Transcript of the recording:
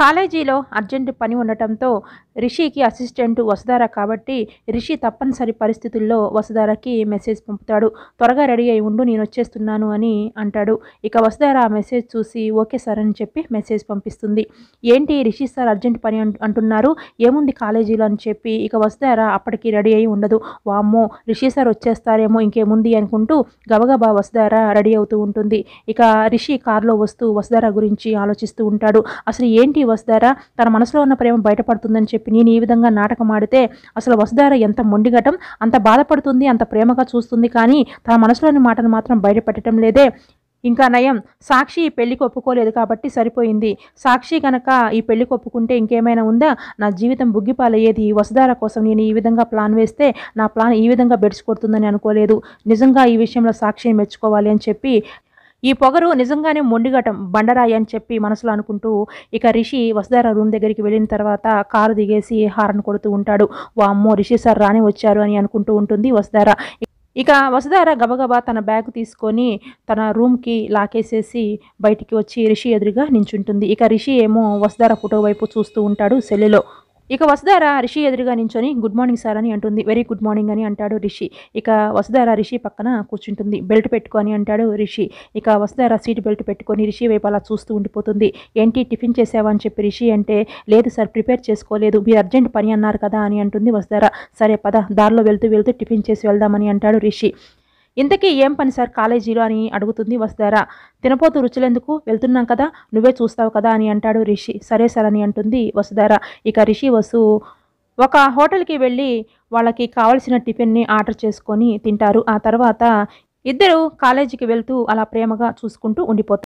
కాలేజీలో అర్జెంటు పని ఉండటంతో రిషికి అసిస్టెంట్ వసుధార కాబట్టి రిషి తప్పనిసరి పరిస్థితుల్లో వసుధారకి మెసేజ్ పంపుతాడు త్వరగా రెడీ అయి ఉండు నేను వచ్చేస్తున్నాను అని అంటాడు ఇక వసుధార ఆ మెసేజ్ చూసి ఓకే సార్ అని చెప్పి మెసేజ్ పంపిస్తుంది ఏంటి రిషి సార్ అర్జెంట్ పని అంటున్నారు ఏముంది కాలేజీలో అని చెప్పి ఇక వసుధార అప్పటికి రెడీ అయి ఉండదు వామ్మో రిషి సార్ వచ్చేస్తారేమో ఇంకేముంది అనుకుంటూ గబగబా వసుధార రెడీ అవుతూ ఉంటుంది ఇక రిషి కారులో వస్తూ వసుధార గురించి ఆలోచిస్తూ ఉంటాడు అసలు ఏంటి వసుధార తన మనసులో ఉన్న ప్రేమ బయటపడుతుందని చెప్పి చెప్పి నేను ఈ విధంగా నాటకం ఆడితే అసలు వసుధార ఎంత మొండిగటం అంత బాధపడుతుంది అంత ప్రేమగా చూస్తుంది కానీ తన మనసులోని మాటను మాత్రం బయటపెట్టడం లేదే ఇంకా నయం సాక్షి ఈ పెళ్లికి ఒప్పుకోలేదు కాబట్టి సరిపోయింది సాక్షి కనుక ఈ పెళ్లికి ఒప్పుకుంటే ఇంకేమైనా ఉందా నా జీవితం బుగ్గిపాలయ్యేది ఈ వసుధార కోసం నేను ఈ విధంగా ప్లాన్ వేస్తే నా ప్లాన్ ఈ విధంగా బెడిచి కొడుతుందని అనుకోలేదు నిజంగా ఈ విషయంలో సాక్షిని మెచ్చుకోవాలి అని చెప్పి ఈ పొగరు నిజంగానే మొండిగటం బండరాయి అని చెప్పి మనసులో అనుకుంటూ ఇక రిషి వసుధార రూమ్ దగ్గరికి వెళ్ళిన తర్వాత కారు దిగేసి హారన్ కొడుతూ ఉంటాడు వామ్మో రిషి సార్ రాని వచ్చారు అని అనుకుంటూ ఉంటుంది వసుధార ఇక వసుధార గబగబా తన బ్యాగ్ తీసుకొని తన రూమ్కి లాకేసేసి బయటికి వచ్చి రిషి ఎదురుగా నించుంటుంది ఇక రిషి ఏమో వసుధార ఫోటో వైపు చూస్తూ ఉంటాడు సెల్లులో ఇక వసుధార రిషి ఎదురుగా నించొని గుడ్ మార్నింగ్ సార్ అని అంటుంది వెరీ గుడ్ మార్నింగ్ అని అంటాడు రిషి ఇక వసుధార రిషి పక్కన కూర్చుంటుంది బెల్ట్ పెట్టుకొని అంటాడు రిషి ఇక వసుధార సీట్ బెల్ట్ పెట్టుకొని రిషి వైపు అలా చూస్తూ ఉండిపోతుంది ఏంటి టిఫిన్ చేసావా అని చెప్పి రిషి అంటే లేదు సార్ ప్రిపేర్ చేసుకోలేదు మీరు అర్జెంట్ పని అన్నారు కదా అని అంటుంది వసుధార సరే పద దారిలో వెళ్తూ వెళ్తూ టిఫిన్ చేసి వెళ్దామని అంటాడు రిషి ఇంతకీ ఏం పని సార్ కాలేజీలో అని అడుగుతుంది వస్తారా తినపోతూ రుచులెందుకు వెళ్తున్నాం కదా నువ్వే చూస్తావు కదా అని అంటాడు రిషి సరే సార్ అని అంటుంది వసుధారా ఇక రిషి వసు ఒక హోటల్కి వెళ్ళి వాళ్ళకి కావలసిన టిఫిన్ని ఆర్డర్ చేసుకొని తింటారు ఆ తర్వాత ఇద్దరు కాలేజీకి వెళ్తూ అలా ప్రేమగా చూసుకుంటూ ఉండిపోతారు